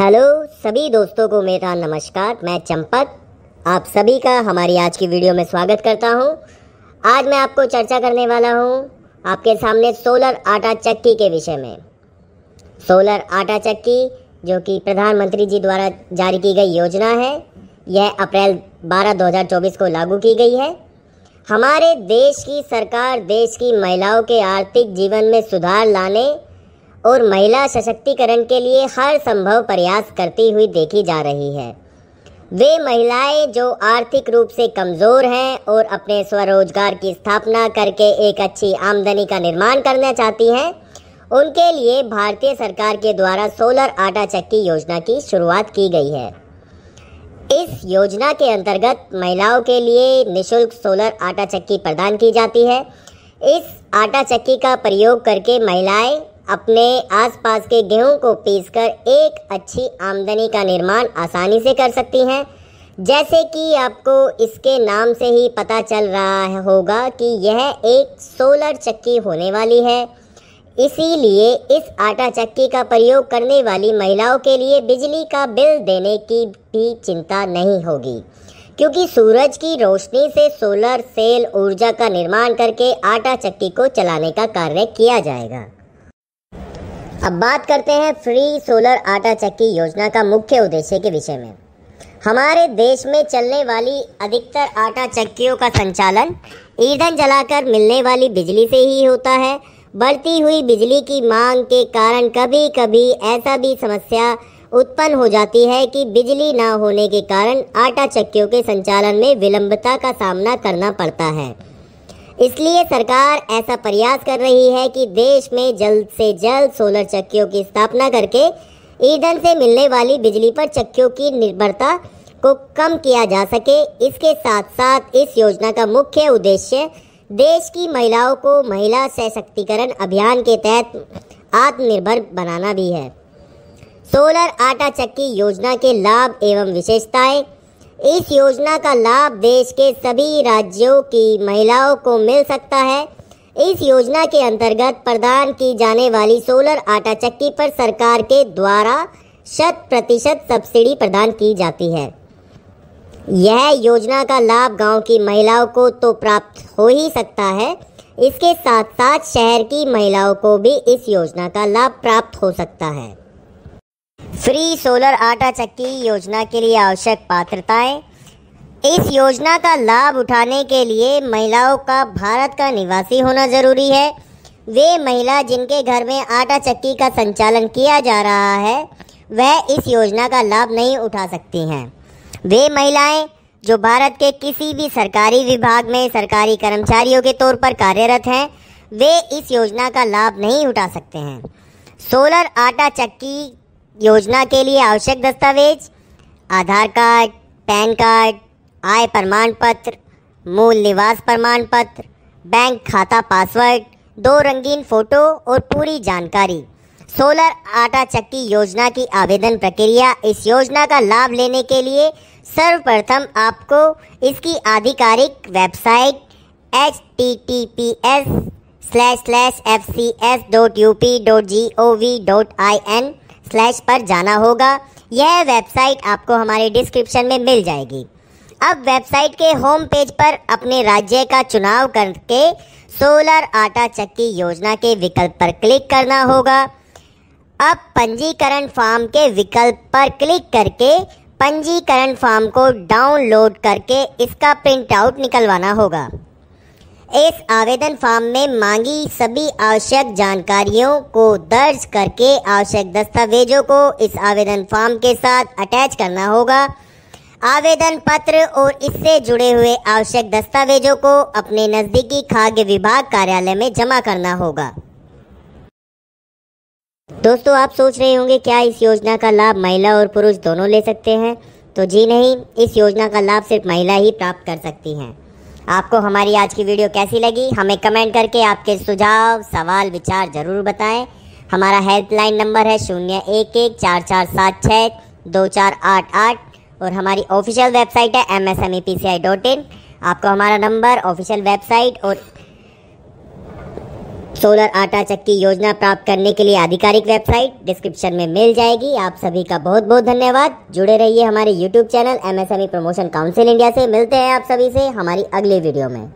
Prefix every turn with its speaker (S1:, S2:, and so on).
S1: Hello सभी दोस्तों को मेरा नमस्कार मैं चंपक आप सभी का हमारी आज की वीडियो में स्वागत करता हूं। आज मैं आपको चर्चा करने वाला हूं आपके सामने सोलर आटा चक्की के विषय में सोलर आटा चक्की जो कि प्रधानमंत्री जी द्वारा जारी की गई योजना है यह अप्रैल 12 2024 को लागू की गई है हमारे देश की सरकार देश की महिलाओं के आर्थिक जीवन में सुधार लाने और महिला सशक्तिकरण के लिए हर संभव प्रयास करती हुई देखी जा रही है वे महिलाएं जो आर्थिक रूप से कमज़ोर हैं और अपने स्वरोजगार की स्थापना करके एक अच्छी आमदनी का निर्माण करना चाहती हैं उनके लिए भारतीय सरकार के द्वारा सोलर आटा चक्की योजना की शुरुआत की गई है इस योजना के अंतर्गत महिलाओं के लिए निशुल्क सोलर आटा चक्की प्रदान की जाती है इस आटा चक्की का प्रयोग करके महिलाएं अपने आसपास के गेहूं को पीसकर एक अच्छी आमदनी का निर्माण आसानी से कर सकती हैं जैसे कि आपको इसके नाम से ही पता चल रहा होगा कि यह एक सोलर चक्की होने वाली है इसीलिए इस आटा चक्की का प्रयोग करने वाली महिलाओं के लिए बिजली का बिल देने की भी चिंता नहीं होगी क्योंकि सूरज की रोशनी से सोलर सेल ऊर्जा का निर्माण करके आटा चक्की को चलाने का कार्य किया जाएगा अब बात करते हैं फ्री सोलर आटा चक्की योजना का मुख्य उद्देश्य के विषय में हमारे देश में चलने वाली अधिकतर आटा चक्कियों का संचालन ईंधन जलाकर मिलने वाली बिजली से ही होता है बढ़ती हुई बिजली की मांग के कारण कभी कभी ऐसा भी समस्या उत्पन्न हो जाती है कि बिजली ना होने के कारण आटा चक्कियों के संचालन में विलंबता का सामना करना पड़ता है इसलिए सरकार ऐसा प्रयास कर रही है कि देश में जल्द से जल्द सोलर चक्कियों की स्थापना करके ईंधन से मिलने वाली बिजली पर चक्कियों की निर्भरता को कम किया जा सके इसके साथ साथ इस योजना का मुख्य उद्देश्य देश की महिलाओं को महिला सशक्तिकरण अभियान के तहत आत्मनिर्भर बनाना भी है सोलर आटा चक्की योजना के लाभ एवं विशेषताएं इस योजना का लाभ देश के सभी राज्यों की महिलाओं को मिल सकता है इस योजना के अंतर्गत प्रदान की जाने वाली सोलर आटा चक्की पर सरकार के द्वारा शत प्रतिशत सब्सिडी प्रदान की जाती है यह योजना का लाभ गांव की महिलाओं को तो प्राप्त हो ही सकता है इसके साथ साथ शहर की महिलाओं को भी इस योजना का लाभ प्राप्त हो सकता है फ्री सोलर आटा चक्की योजना के लिए आवश्यक पात्रताएं इस योजना का लाभ उठाने के लिए महिलाओं का भारत का निवासी होना जरूरी है वे महिला जिनके घर में आटा चक्की का संचालन किया जा रहा है वह इस योजना का लाभ नहीं उठा सकती हैं वे महिलाएं जो भारत के किसी भी सरकारी विभाग में सरकारी कर्मचारियों के तौर पर कार्यरत हैं वे इस योजना का लाभ नहीं उठा सकते हैं सोलर आटा चक्की योजना के लिए आवश्यक दस्तावेज आधार कार्ड पैन कार्ड आय प्रमाण पत्र मूल निवास प्रमाण पत्र बैंक खाता पासवर्ड दो रंगीन फोटो और पूरी जानकारी सोलर आटा चक्की योजना की आवेदन प्रक्रिया इस योजना का लाभ लेने के लिए सर्वप्रथम आपको इसकी आधिकारिक website H T T P S slash slash F C S dot U P dot G O V dot I N slash पर जाना होगा यह वेबसाइट आपको हमारे डिस्क्रिप्शन में मिल जाएगी अब वेबसाइट के होम पेज पर अपने राज्य का चुनाव करके सोलर आटा चक्की योजना के विकल्प पर क्लिक करना होगा अब पंजीकरण फॉर्म के विकल्प पर क्लिक करके पंजीकरण फॉर्म को डाउनलोड करके इसका प्रिंट आउट निकलवाना होगा इस आवेदन फॉर्म में मांगी सभी आवश्यक जानकारियों को दर्ज करके आवश्यक दस्तावेजों को इस आवेदन फॉर्म के साथ अटैच करना होगा आवेदन पत्र और इससे जुड़े हुए आवश्यक दस्तावेजों को अपने नज़दीकी खाद्य विभाग कार्यालय में जमा करना होगा दोस्तों आप सोच रहे होंगे क्या इस योजना का लाभ महिला और पुरुष दोनों ले सकते हैं तो जी नहीं इस योजना का लाभ सिर्फ महिला ही प्राप्त कर सकती हैं आपको हमारी आज की वीडियो कैसी लगी हमें कमेंट करके आपके सुझाव सवाल विचार ज़रूर बताएं हमारा हेल्पलाइन नंबर है शून्य एक एक चार चार सात छः दो चार आठ आठ और हमारी ऑफिशियल वेबसाइट है M S M E P C I dot in आपको हमारा नंबर ऑफिशियल वेबसाइट और सोलर आटा चक्की योजना प्राप्त करने के लिए आधिकारिक वेबसाइट डिस्क्रिप्शन में मिल जाएगी आप सभी का बहुत बहुत धन्यवाद जुड़े रहिए हमारे YouTube channel MSME promotion council India से मिलते हैं आप सभी से हमारी अगली वीडियो में